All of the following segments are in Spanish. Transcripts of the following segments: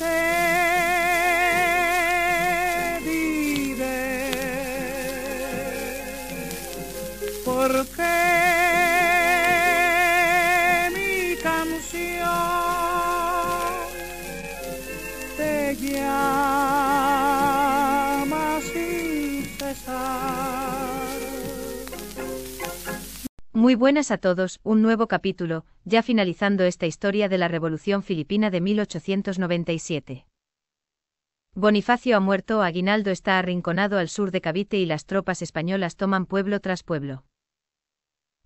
Te llamas y te Muy buenas a todos, un nuevo capítulo, ya finalizando esta historia de la Revolución Filipina de 1897. Bonifacio ha muerto, Aguinaldo está arrinconado al sur de Cavite y las tropas españolas toman pueblo tras pueblo.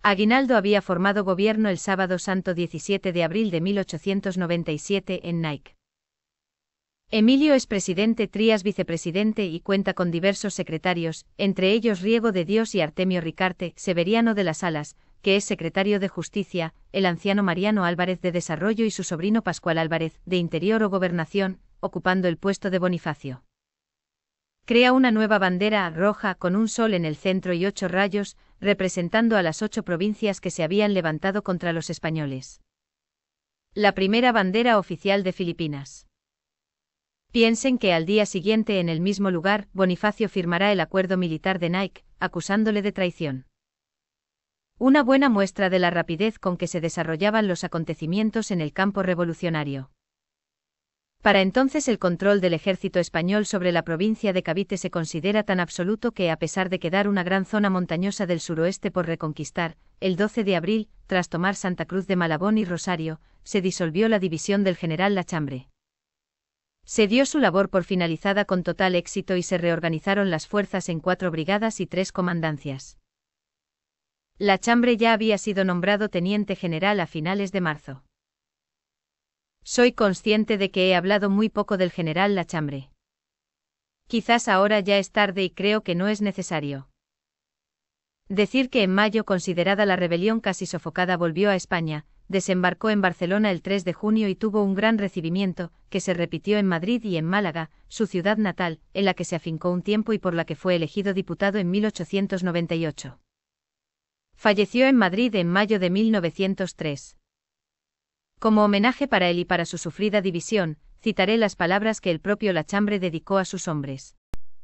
Aguinaldo había formado gobierno el sábado santo 17 de abril de 1897 en Nike. Emilio es presidente, Trías vicepresidente y cuenta con diversos secretarios, entre ellos Riego de Dios y Artemio Ricarte, Severiano de las Alas, que es secretario de Justicia, el anciano Mariano Álvarez de Desarrollo y su sobrino Pascual Álvarez de Interior o Gobernación, ocupando el puesto de Bonifacio. Crea una nueva bandera roja con un sol en el centro y ocho rayos, representando a las ocho provincias que se habían levantado contra los españoles. La primera bandera oficial de Filipinas. Piensen que al día siguiente en el mismo lugar, Bonifacio firmará el acuerdo militar de Nike, acusándole de traición. Una buena muestra de la rapidez con que se desarrollaban los acontecimientos en el campo revolucionario. Para entonces el control del ejército español sobre la provincia de Cavite se considera tan absoluto que, a pesar de quedar una gran zona montañosa del suroeste por reconquistar, el 12 de abril, tras tomar Santa Cruz de Malabón y Rosario, se disolvió la división del general Lachambre. Se dio su labor por finalizada con total éxito y se reorganizaron las fuerzas en cuatro brigadas y tres comandancias. La Chambre ya había sido nombrado teniente general a finales de marzo. Soy consciente de que he hablado muy poco del general Lachambre. Quizás ahora ya es tarde y creo que no es necesario. Decir que en mayo, considerada la rebelión casi sofocada, volvió a España, desembarcó en Barcelona el 3 de junio y tuvo un gran recibimiento, que se repitió en Madrid y en Málaga, su ciudad natal, en la que se afincó un tiempo y por la que fue elegido diputado en 1898. Falleció en Madrid en mayo de 1903. Como homenaje para él y para su sufrida división, citaré las palabras que el propio Lachambre dedicó a sus hombres.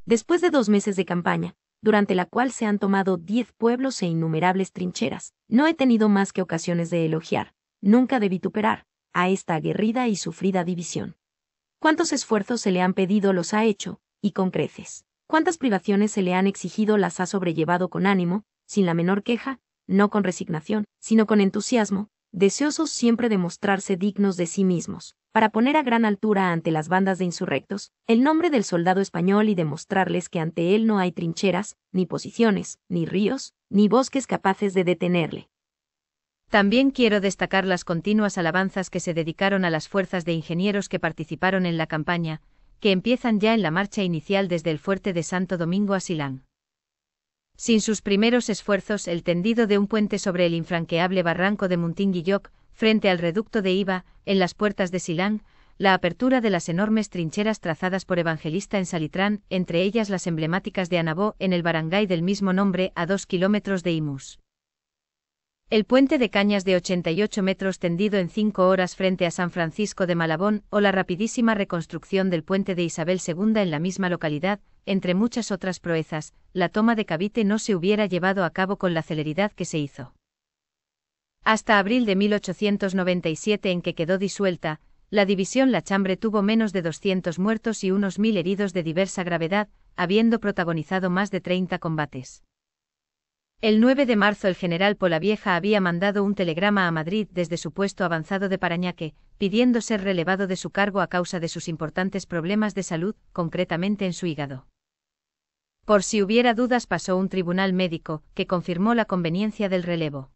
Después de dos meses de campaña, durante la cual se han tomado diez pueblos e innumerables trincheras, no he tenido más que ocasiones de elogiar, nunca de vituperar, a esta aguerrida y sufrida división. Cuántos esfuerzos se le han pedido los ha hecho, y con creces. Cuántas privaciones se le han exigido las ha sobrellevado con ánimo, sin la menor queja, no con resignación, sino con entusiasmo, deseosos siempre de mostrarse dignos de sí mismos, para poner a gran altura ante las bandas de insurrectos el nombre del soldado español y demostrarles que ante él no hay trincheras, ni posiciones, ni ríos, ni bosques capaces de detenerle. También quiero destacar las continuas alabanzas que se dedicaron a las fuerzas de ingenieros que participaron en la campaña, que empiezan ya en la marcha inicial desde el fuerte de Santo Domingo a Silán. Sin sus primeros esfuerzos, el tendido de un puente sobre el infranqueable barranco de Muntinguilloc, frente al reducto de Iba, en las puertas de Silán, la apertura de las enormes trincheras trazadas por Evangelista en Salitrán, entre ellas las emblemáticas de Anabó en el barangay del mismo nombre a dos kilómetros de Imus. El puente de cañas de 88 metros tendido en cinco horas frente a San Francisco de Malabón o la rapidísima reconstrucción del puente de Isabel II en la misma localidad, entre muchas otras proezas, la toma de Cavite no se hubiera llevado a cabo con la celeridad que se hizo. Hasta abril de 1897 en que quedó disuelta, la división La Chambre tuvo menos de 200 muertos y unos mil heridos de diversa gravedad, habiendo protagonizado más de 30 combates. El 9 de marzo el general Polavieja había mandado un telegrama a Madrid desde su puesto avanzado de Parañaque, pidiendo ser relevado de su cargo a causa de sus importantes problemas de salud, concretamente en su hígado. Por si hubiera dudas pasó un tribunal médico, que confirmó la conveniencia del relevo.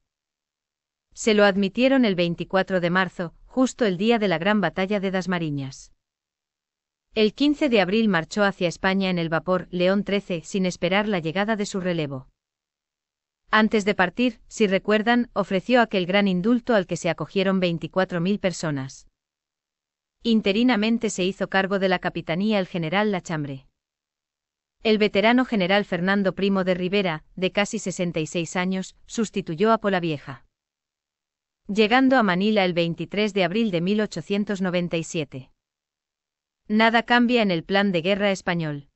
Se lo admitieron el 24 de marzo, justo el día de la gran batalla de Mariñas. El 15 de abril marchó hacia España en el vapor León 13 sin esperar la llegada de su relevo. Antes de partir, si recuerdan, ofreció aquel gran indulto al que se acogieron 24.000 personas. Interinamente se hizo cargo de la capitanía el general Lachambre. El veterano general Fernando Primo de Rivera, de casi 66 años, sustituyó a Vieja, Llegando a Manila el 23 de abril de 1897. Nada cambia en el plan de guerra español.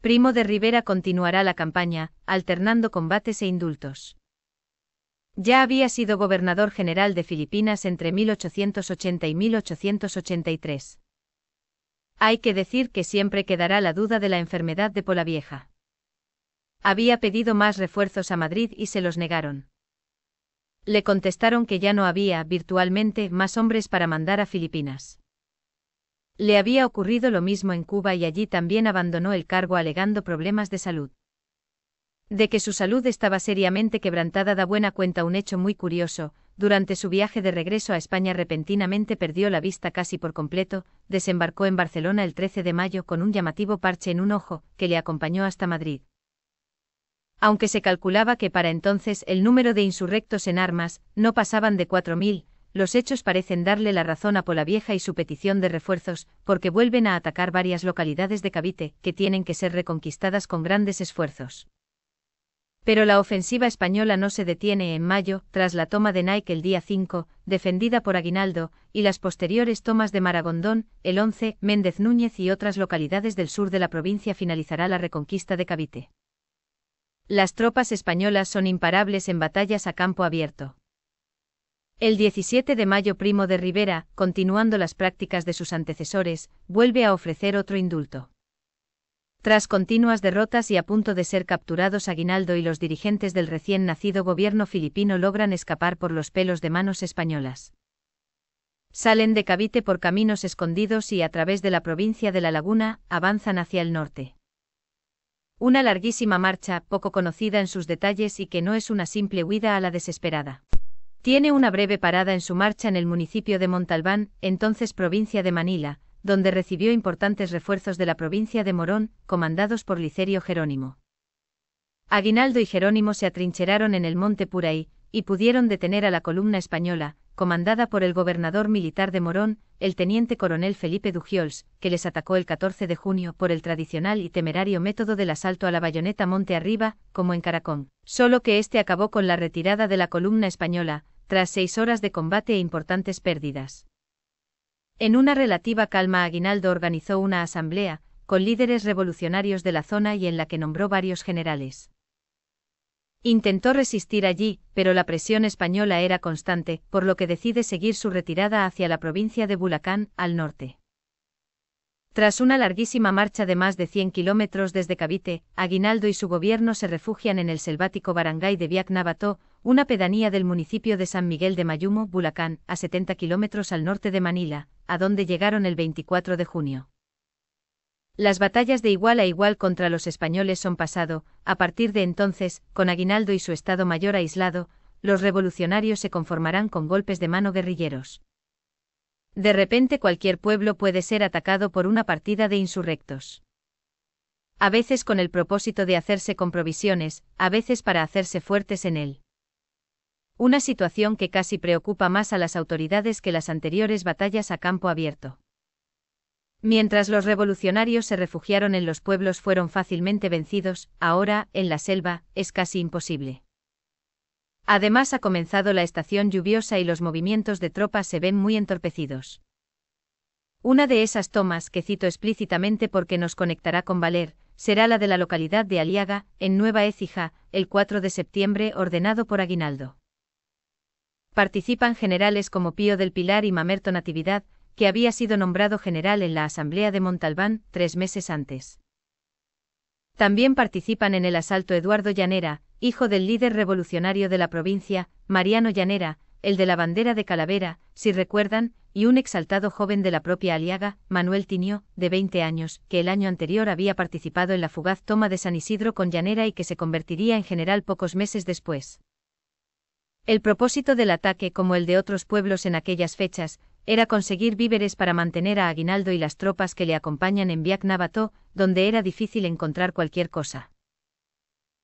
Primo de Rivera continuará la campaña, alternando combates e indultos. Ya había sido gobernador general de Filipinas entre 1880 y 1883. Hay que decir que siempre quedará la duda de la enfermedad de Polavieja. Había pedido más refuerzos a Madrid y se los negaron. Le contestaron que ya no había, virtualmente, más hombres para mandar a Filipinas. Le había ocurrido lo mismo en Cuba y allí también abandonó el cargo alegando problemas de salud. De que su salud estaba seriamente quebrantada da buena cuenta un hecho muy curioso, durante su viaje de regreso a España repentinamente perdió la vista casi por completo, desembarcó en Barcelona el 13 de mayo con un llamativo parche en un ojo, que le acompañó hasta Madrid. Aunque se calculaba que para entonces el número de insurrectos en armas no pasaban de cuatro mil, los hechos parecen darle la razón a Polavieja y su petición de refuerzos, porque vuelven a atacar varias localidades de Cavite, que tienen que ser reconquistadas con grandes esfuerzos. Pero la ofensiva española no se detiene en mayo, tras la toma de Nike el día 5, defendida por Aguinaldo, y las posteriores tomas de Maragondón, el 11, Méndez Núñez y otras localidades del sur de la provincia finalizará la reconquista de Cavite. Las tropas españolas son imparables en batallas a campo abierto. El 17 de mayo Primo de Rivera, continuando las prácticas de sus antecesores, vuelve a ofrecer otro indulto. Tras continuas derrotas y a punto de ser capturados Aguinaldo y los dirigentes del recién nacido gobierno filipino logran escapar por los pelos de manos españolas. Salen de Cavite por caminos escondidos y a través de la provincia de La Laguna, avanzan hacia el norte. Una larguísima marcha, poco conocida en sus detalles y que no es una simple huida a la desesperada. Tiene una breve parada en su marcha en el municipio de Montalbán, entonces provincia de Manila, donde recibió importantes refuerzos de la provincia de Morón, comandados por Licerio Jerónimo. Aguinaldo y Jerónimo se atrincheraron en el monte Puraí, y pudieron detener a la columna española, comandada por el gobernador militar de Morón, el teniente coronel Felipe Dugiols, que les atacó el 14 de junio por el tradicional y temerario método del asalto a la bayoneta monte arriba, como en Caracón. Solo que este acabó con la retirada de la columna española, tras seis horas de combate e importantes pérdidas. En una relativa calma Aguinaldo organizó una asamblea, con líderes revolucionarios de la zona y en la que nombró varios generales. Intentó resistir allí, pero la presión española era constante, por lo que decide seguir su retirada hacia la provincia de Bulacán, al norte. Tras una larguísima marcha de más de 100 kilómetros desde Cavite, Aguinaldo y su gobierno se refugian en el selvático barangay de Viacnabató, una pedanía del municipio de San Miguel de Mayumo, Bulacán, a 70 kilómetros al norte de Manila, a donde llegaron el 24 de junio. Las batallas de igual a igual contra los españoles son pasado, a partir de entonces, con Aguinaldo y su Estado Mayor aislado, los revolucionarios se conformarán con golpes de mano guerrilleros. De repente cualquier pueblo puede ser atacado por una partida de insurrectos. A veces con el propósito de hacerse con provisiones, a veces para hacerse fuertes en él. Una situación que casi preocupa más a las autoridades que las anteriores batallas a campo abierto. Mientras los revolucionarios se refugiaron en los pueblos fueron fácilmente vencidos, ahora, en la selva, es casi imposible. Además ha comenzado la estación lluviosa y los movimientos de tropas se ven muy entorpecidos. Una de esas tomas que cito explícitamente porque nos conectará con Valer, será la de la localidad de Aliaga, en Nueva Écija, el 4 de septiembre ordenado por Aguinaldo. Participan generales como Pío del Pilar y Mamerto Natividad, que había sido nombrado general en la Asamblea de Montalbán tres meses antes. También participan en el asalto Eduardo Llanera, hijo del líder revolucionario de la provincia, Mariano Llanera, el de la bandera de Calavera, si recuerdan, y un exaltado joven de la propia Aliaga, Manuel Tinio, de 20 años, que el año anterior había participado en la fugaz toma de San Isidro con Llanera y que se convertiría en general pocos meses después. El propósito del ataque, como el de otros pueblos en aquellas fechas, era conseguir víveres para mantener a Aguinaldo y las tropas que le acompañan en Viacnabató, donde era difícil encontrar cualquier cosa.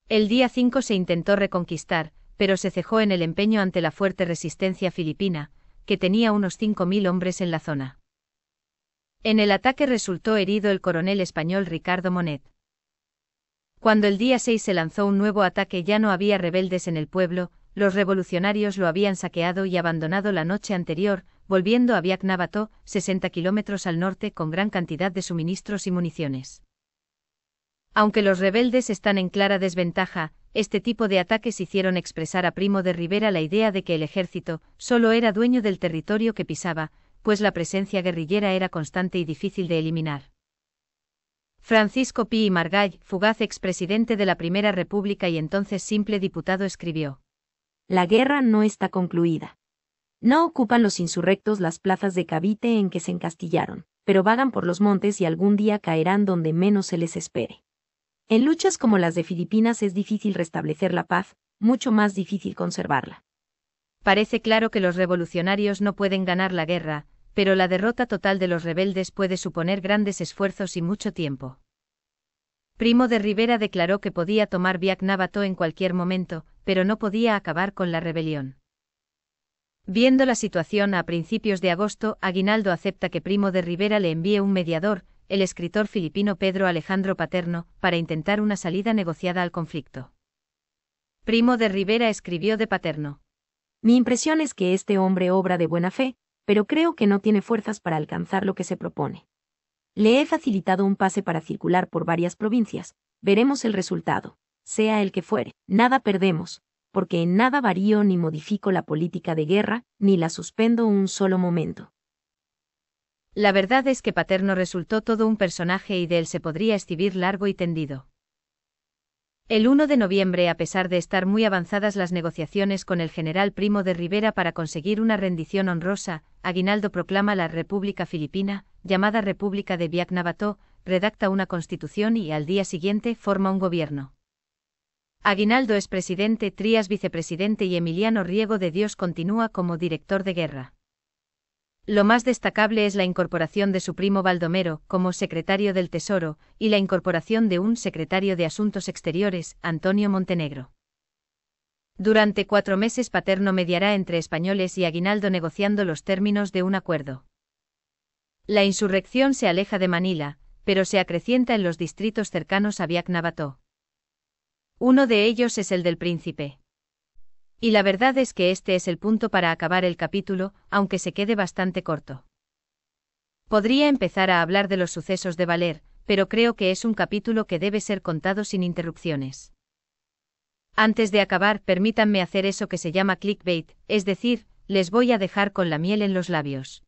El día 5 se intentó reconquistar, pero se cejó en el empeño ante la fuerte resistencia filipina, que tenía unos 5.000 hombres en la zona. En el ataque resultó herido el coronel español Ricardo Monet. Cuando el día 6 se lanzó un nuevo ataque ya no había rebeldes en el pueblo, los revolucionarios lo habían saqueado y abandonado la noche anterior, volviendo a biak 60 kilómetros al norte, con gran cantidad de suministros y municiones. Aunque los rebeldes están en clara desventaja, este tipo de ataques hicieron expresar a Primo de Rivera la idea de que el ejército solo era dueño del territorio que pisaba, pues la presencia guerrillera era constante y difícil de eliminar. Francisco Pi y Margall, fugaz expresidente de la Primera República y entonces simple diputado, escribió. La guerra no está concluida. No ocupan los insurrectos las plazas de Cavite en que se encastillaron, pero vagan por los montes y algún día caerán donde menos se les espere. En luchas como las de Filipinas es difícil restablecer la paz, mucho más difícil conservarla. Parece claro que los revolucionarios no pueden ganar la guerra, pero la derrota total de los rebeldes puede suponer grandes esfuerzos y mucho tiempo. Primo de Rivera declaró que podía tomar Biaknabato en cualquier momento, pero no podía acabar con la rebelión. Viendo la situación a principios de agosto, Aguinaldo acepta que Primo de Rivera le envíe un mediador, el escritor filipino Pedro Alejandro Paterno, para intentar una salida negociada al conflicto. Primo de Rivera escribió de Paterno. Mi impresión es que este hombre obra de buena fe, pero creo que no tiene fuerzas para alcanzar lo que se propone. Le he facilitado un pase para circular por varias provincias, veremos el resultado, sea el que fuere. Nada perdemos, porque en nada varío ni modifico la política de guerra, ni la suspendo un solo momento. La verdad es que Paterno resultó todo un personaje y de él se podría escribir largo y tendido. El 1 de noviembre, a pesar de estar muy avanzadas las negociaciones con el general Primo de Rivera para conseguir una rendición honrosa, Aguinaldo proclama la República Filipina, llamada República de Viacnavato, redacta una constitución y al día siguiente forma un gobierno. Aguinaldo es presidente, Trías vicepresidente y Emiliano Riego de Dios continúa como director de guerra. Lo más destacable es la incorporación de su primo Baldomero como secretario del Tesoro y la incorporación de un secretario de Asuntos Exteriores, Antonio Montenegro. Durante cuatro meses Paterno mediará entre españoles y Aguinaldo negociando los términos de un acuerdo. La insurrección se aleja de Manila, pero se acrecienta en los distritos cercanos a biak Uno de ellos es el del príncipe. Y la verdad es que este es el punto para acabar el capítulo, aunque se quede bastante corto. Podría empezar a hablar de los sucesos de Valer, pero creo que es un capítulo que debe ser contado sin interrupciones. Antes de acabar, permítanme hacer eso que se llama clickbait, es decir, les voy a dejar con la miel en los labios.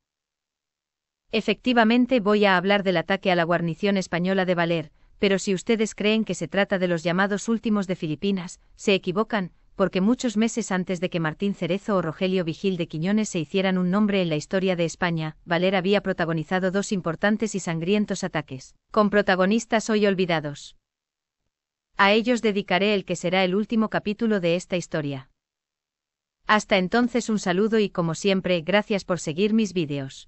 Efectivamente voy a hablar del ataque a la guarnición española de Valer, pero si ustedes creen que se trata de los llamados últimos de Filipinas, se equivocan, porque muchos meses antes de que Martín Cerezo o Rogelio Vigil de Quiñones se hicieran un nombre en la historia de España, Valer había protagonizado dos importantes y sangrientos ataques, con protagonistas hoy olvidados. A ellos dedicaré el que será el último capítulo de esta historia. Hasta entonces un saludo y como siempre, gracias por seguir mis vídeos.